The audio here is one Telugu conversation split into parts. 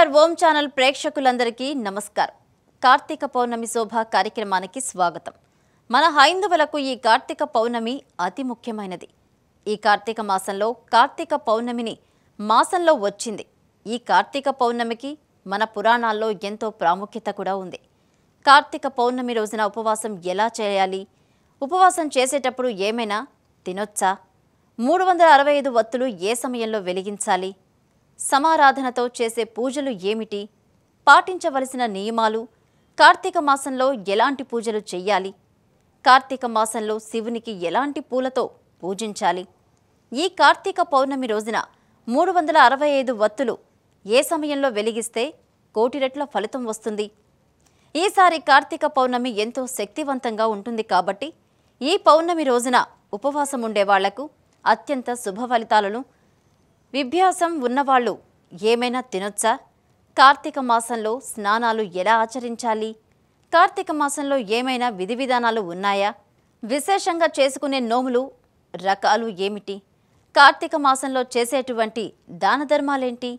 ఎన్టీఆర్ ఓం ఛానల్ ప్రేక్షకులందరికీ నమస్కారం కార్తీక పౌర్ణమి శోభ కార్యక్రమానికి స్వాగతం మన హైందవులకు ఈ కార్తీక పౌర్ణమి అతి ముఖ్యమైనది ఈ కార్తీక మాసంలో కార్తీక పౌర్ణమిని మాసంలో వచ్చింది ఈ కార్తీక పౌర్ణమికి మన పురాణాల్లో ఎంతో ప్రాముఖ్యత కూడా ఉంది కార్తీక పౌర్ణమి రోజున ఉపవాసం ఎలా చేయాలి ఉపవాసం చేసేటప్పుడు ఏమైనా తినొచ్చా మూడు వందల అరవై ఐదు వత్తులు ఏ సమయంలో వెలిగించాలి సమారాధనతో చేసే పూజలు ఏమిటి పాటించవలసిన నియమాలు కార్తీక మాసంలో ఎలాంటి పూజలు చెయ్యాలి కార్తీక మాసంలో శివునికి ఎలాంటి పూలతో పూజించాలి ఈ కార్తీక పౌర్ణమి రోజున మూడు వందల అరవై ఐదు వత్తులు ఏ సమయంలో వెలిగిస్తే కోటి రెట్ల ఫలితం వస్తుంది ఈసారి కార్తీక పౌర్ణమి ఎంతో శక్తివంతంగా ఉంటుంది కాబట్టి ఈ పౌర్ణమి రోజున ఉపవాసం ఉండేవాళ్లకు అత్యంత శుభ ఫలితాలను విభ్యాసం ఉన్నవాళ్ళు ఏమైనా తినొచ్చా కార్తీక మాసంలో స్నానాలు ఎలా ఆచరించాలి కార్తీక మాసంలో ఏమైనా విధి విధానాలు ఉన్నాయా విశేషంగా చేసుకునే నోములు రకాలు ఏమిటి కార్తీక మాసంలో చేసేటువంటి దాన ధర్మాలేంటి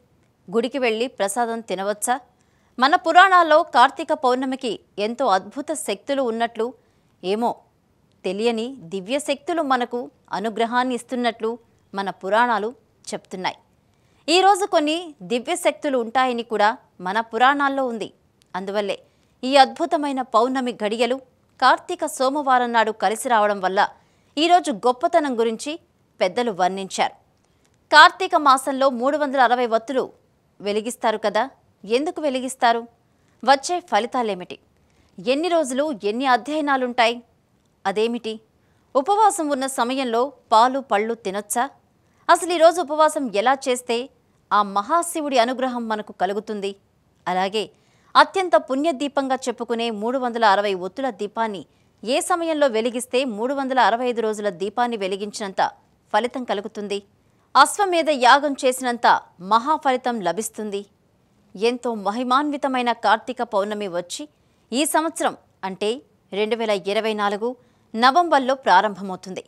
గుడికి వెళ్ళి ప్రసాదం తినవచ్చా మన పురాణాల్లో కార్తీక పౌర్ణమికి ఎంతో అద్భుత శక్తులు ఉన్నట్లు ఏమో తెలియని దివ్య శక్తులు మనకు అనుగ్రహాన్ని ఇస్తున్నట్లు మన పురాణాలు చెప్తున్నాయి ఈరోజు కొన్ని దివ్యశక్తులు ఉంటాయని కూడా మన పురాణాల్లో ఉంది అందువల్లే ఈ అద్భుతమైన పౌర్ణమి గడియలు కార్తీక సోమవారం నాడు కలిసి రావడం వల్ల ఈరోజు గొప్పతనం గురించి పెద్దలు వర్ణించారు కార్తీక మాసంలో మూడు వందల అరవై వత్తులు వెలిగిస్తారు కదా ఎందుకు వెలిగిస్తారు వచ్చే ఫలితాలేమిటి ఎన్ని రోజులు ఎన్ని అధ్యయనాలుంటాయి అదేమిటి ఉపవాసం ఉన్న సమయంలో పాలు పళ్ళు తినొచ్చా అసలు ఈరోజు ఉపవాసం ఎలా చేస్తే ఆ మహాశివుడి అనుగ్రహం మనకు కలుగుతుంది అలాగే అత్యంత పుణ్యదీపంగా చెప్పుకునే మూడు వందల అరవై ఒత్తుల దీపాన్ని ఏ సమయంలో వెలిగిస్తే మూడు వందల అరవై ఐదు రోజుల దీపాన్ని వెలిగించినంత ఫలితం కలుగుతుంది అశ్వమేధ యాగం చేసినంత మహాఫలితం లభిస్తుంది ఎంతో మహిమాన్వితమైన కార్తీక పౌర్ణమి వచ్చి ఈ సంవత్సరం అంటే రెండు వేల ఇరవై నాలుగు నవంబర్లో ప్రారంభమవుతుంది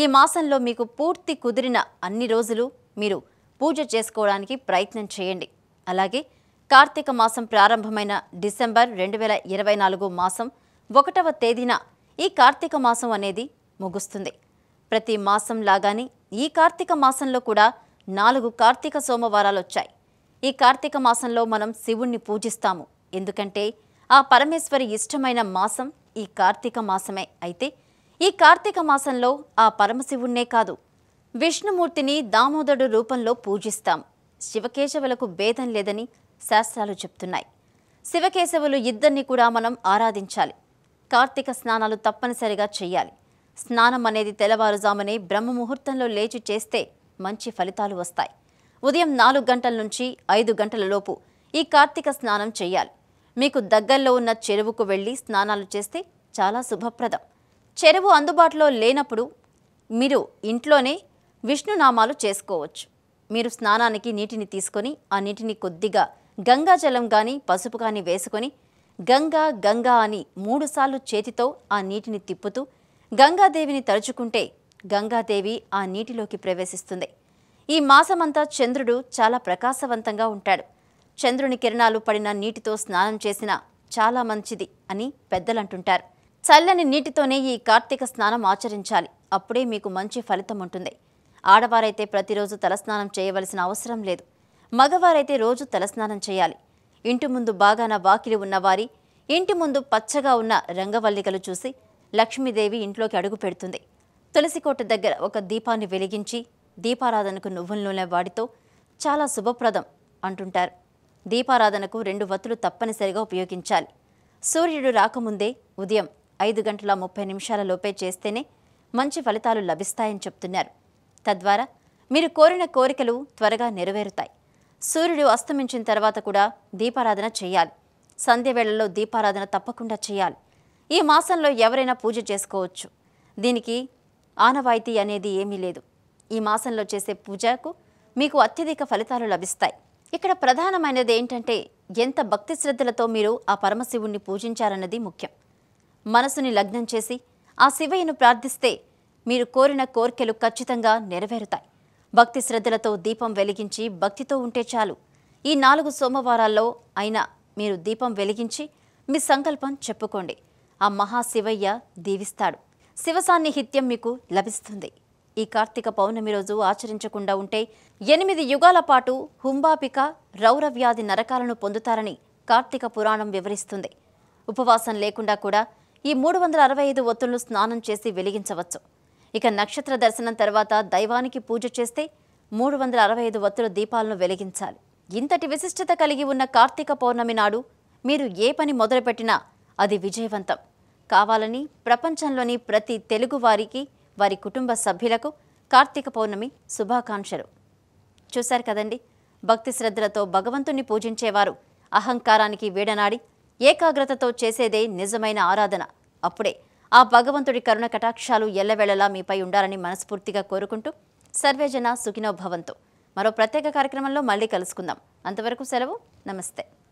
ఈ మాసంలో మీకు పూర్తి కుదిరిన అన్ని రోజులు మీరు పూజ చేసుకోవడానికి ప్రయత్నం చేయండి అలాగే కార్తీక మాసం ప్రారంభమైన డిసెంబర్ రెండు ఇరవై నాలుగు మాసం ఒకటవ తేదీన ఈ కార్తీక మాసం అనేది ముగుస్తుంది ప్రతి మాసం లాగానే ఈ కార్తీక మాసంలో కూడా నాలుగు కార్తీక సోమవారాలు వచ్చాయి ఈ కార్తీక మాసంలో మనం శివుణ్ణి పూజిస్తాము ఎందుకంటే ఆ పరమేశ్వరి ఇష్టమైన మాసం ఈ కార్తీక మాసమే అయితే ఈ కార్తీక మాసంలో ఆ పరమశివుణ్ణే కాదు విష్ణుమూర్తిని దామోదరుడు రూపంలో పూజిస్తాం శివకేశవులకు భేదం లేదని శాస్త్రాలు చెప్తున్నాయి శివకేశవులు ఇద్దరిని కూడా మనం ఆరాధించాలి కార్తీక స్నానాలు తప్పనిసరిగా చెయ్యాలి స్నానం అనేది తెల్లవారుజామునే బ్రహ్మముహూర్తంలో లేచి చేస్తే మంచి ఫలితాలు వస్తాయి ఉదయం నాలుగు గంటల నుంచి ఐదు గంటల లోపు ఈ కార్తీక స్నానం చేయాలి మీకు దగ్గరలో ఉన్న చెరువుకు వెళ్ళి స్నానాలు చేస్తే చాలా శుభప్రదం చెరువు అందుబాటులో లేనప్పుడు మీరు ఇంట్లోనే విష్ణునామాలు చేసుకోవచ్చు మీరు స్నానానికి నీటిని తీసుకొని ఆ నీటిని కొద్దిగా గంగాజలం కానీ పసుపు కానీ వేసుకొని గంగా గంగా అని మూడుసార్లు చేతితో ఆ నీటిని తిప్పుతూ గంగాదేవిని తరుచుకుంటే గంగాదేవి ఆ నీటిలోకి ప్రవేశిస్తుంది ఈ మాసమంతా చంద్రుడు చాలా ప్రకాశవంతంగా ఉంటాడు చంద్రుని కిరణాలు పడిన నీటితో స్నానం చేసిన చాలా మంచిది అని పెద్దలంటుంటారు చల్లని నీటితోనే ఈ కార్తీక స్నానం ఆచరించాలి అప్పుడే మీకు మంచి ఫలితం ఉంటుంది ఆడవారైతే ప్రతిరోజు తలస్నానం చేయవలసిన అవసరం లేదు మగవారైతే రోజు తలస్నానం చేయాలి ఇంటి ముందు బాగాన వాకిలి ఉన్నవారి ఇంటి ముందు పచ్చగా ఉన్న రంగవల్లికలు చూసి లక్ష్మీదేవి ఇంట్లోకి అడుగు పెడుతుంది తులసికోట దగ్గర ఒక దీపాన్ని వెలిగించి దీపారాధనకు నువ్వుల నూనె వాడితో చాలా శుభప్రదం అంటుంటారు దీపారాధనకు రెండు వత్తులు తప్పనిసరిగా ఉపయోగించాలి సూర్యుడు రాకముందే ఉదయం ఐదు గంటల ముప్పై నిమిషాలలోపే చేస్తేనే మంచి ఫలితాలు లభిస్తాయని చెప్తున్నారు తద్వారా మీరు కోరిన కోరికలు త్వరగా నెరవేరుతాయి సూర్యుడు అస్తమించిన తర్వాత కూడా దీపారాధన చేయాలి సంధ్య వేళల్లో దీపారాధన తప్పకుండా చేయాలి ఈ మాసంలో ఎవరైనా పూజ చేసుకోవచ్చు దీనికి ఆనవాయితీ అనేది ఏమీ లేదు ఈ మాసంలో చేసే పూజకు మీకు అత్యధిక ఫలితాలు లభిస్తాయి ఇక్కడ ప్రధానమైనది ఏంటంటే ఎంత భక్తి శ్రద్ధలతో మీరు ఆ పరమశివుణ్ణి పూజించారన్నది ముఖ్యం మనసుని లగ్నం చేసి ఆ శివయ్యను ప్రార్థిస్తే మీరు కోరిన కోర్కెలు ఖచ్చితంగా నెరవేరుతాయి భక్తి శ్రద్ధలతో దీపం వెలిగించి భక్తితో ఉంటే చాలు ఈ నాలుగు సోమవారాల్లో అయినా మీరు దీపం వెలిగించి మీ సంకల్పం చెప్పుకోండి ఆ మహాశివయ్య దీవిస్తాడు సాన్నిహిత్యం మీకు లభిస్తుంది ఈ కార్తీక పౌర్ణమి రోజు ఆచరించకుండా ఉంటే ఎనిమిది యుగాల పాటు హుంబాపిక రౌరవ్యాధి నరకాలను పొందుతారని కార్తీక పురాణం వివరిస్తుంది ఉపవాసం లేకుండా కూడా ఈ మూడు వందల అరవై ఐదు ఒత్తులను స్నానం చేసి వెలిగించవచ్చు ఇక నక్షత్ర దర్శనం తర్వాత దైవానికి పూజ చేస్తే మూడు వందల అరవై ఐదు ఒత్తుల దీపాలను వెలిగించాలి ఇంతటి విశిష్టత కలిగి ఉన్న కార్తీక పౌర్ణమి నాడు మీరు ఏ పని మొదలుపెట్టినా అది విజయవంతం కావాలని ప్రపంచంలోని ప్రతి తెలుగు వారికి వారి కుటుంబ సభ్యులకు కార్తీక పౌర్ణమి శుభాకాంక్షలు చూశారు కదండి భక్తి శ్రద్ధలతో భగవంతుణ్ణి పూజించేవారు అహంకారానికి వీడనాడి ఏకాగ్రతతో చేసేదే నిజమైన ఆరాధన అప్పుడే ఆ భగవంతుడి కరుణ కటాక్షాలు ఎల్లవేళలా మీపై ఉండాలని మనస్ఫూర్తిగా కోరుకుంటూ సర్వేజన సుఖినో భవంతో మరో ప్రత్యేక కార్యక్రమంలో మళ్ళీ కలుసుకుందాం అంతవరకు సెలవు నమస్తే